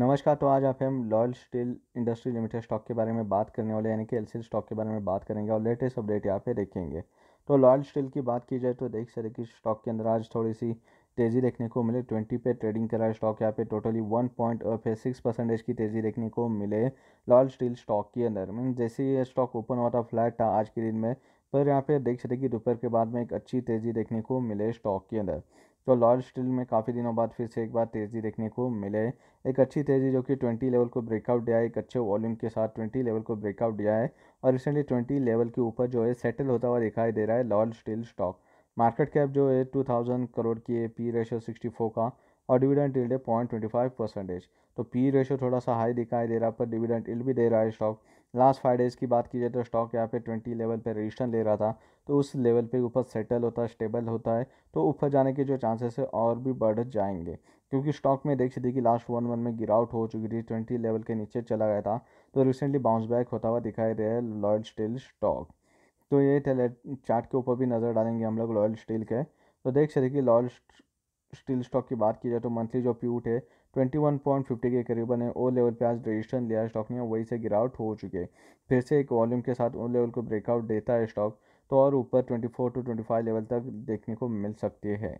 नमस्कार तो आज आप हम लॉयल स्टील इंडस्ट्री लिमिटेड स्टॉक के बारे में बात करने वाले यानी कि एल स्टॉक के बारे में बात करेंगे और लेटेस्ट अपडेट यहाँ पे देखेंगे तो लॉयल स्टील की बात की जाए तो देख सकते कि स्टॉक के अंदर आज थोड़ी सी तेज़ी देखने को मिले ट्वेंटी पे ट्रेडिंग कर रहा है स्टॉक यहाँ पे टोटली वन पॉइंट फिर सिक्स परसेंटेज की तेज़ी देखने को मिले लाल स्टील स्टॉक के अंदर मीन जैसे ये स्टॉक ओपन हुआ था फ्लैट था आज के दिन में पर यहाँ पे देख सकते कि दोपहर के बाद में एक अच्छी तेज़ी देखने को मिले स्टॉक के अंदर तो लॉल स्टील में काफ़ी दिनों बाद फिर से एक बार तेज़ी देखने को मिले एक अच्छी तेज़ी जो कि 20 लेवल को ब्रेकआउट दिया है एक अच्छे वॉल्यूम के साथ 20 लेवल को ब्रेकआउट दिया है और रिसेंटली 20 लेवल के ऊपर जो है सेटल होता हुआ दिखाई दे रहा है Lloyds steel stock market cap जो है टू थाउजेंड करोड़ की है पी रेशो सिक्सटी फोर का और डिविडेंड इल्ड है पॉइंट ट्वेंटी फाइव परसेंटेज तो पी रेशो थोड़ा सा हाई दिखाई दे रहा है पर डिविडेंड इल्ड भी दे रहा है स्टॉक लास्ट फाइव डेज़ की बात की जाए तो स्टॉक यहाँ पे ट्वेंटी लेवल पे रजिस्टर ले रहा था तो उस लेवल पे ऊपर सेटल होता है स्टेबल होता है तो ऊपर जाने के जो चांसेस है और भी बढ़ जाएंगे क्योंकि स्टॉक में देख सकते कि लास्ट वन वन में गिरावट हो चुकी थी ट्वेंटी लेवल के नीचे चला गया था तो रिसेंटली बाउंस बैक होता हुआ दिखाई दे रहा है लॉयल स्टील स्टॉक तो ये थे चार्ट के ऊपर भी नज़र डालेंगे हम लोग लॉयल स्टील के तो देख सकते कि लॉयल स्टील स्टॉक की बात की जाए तो मंथली जो प्यूट है ट्वेंटी वन पॉइंट फिफ्टी के करीबन है ओ लेवल पे आज रजिस्ट्रेशन लिया स्टॉक ने वहीं से गिरावट हो चुके फिर से एक वॉल्यूम के साथ ओ लेवल को ब्रेकआउट देता है स्टॉक तो और ऊपर twenty four to twenty five level तक देखने को मिल सकती है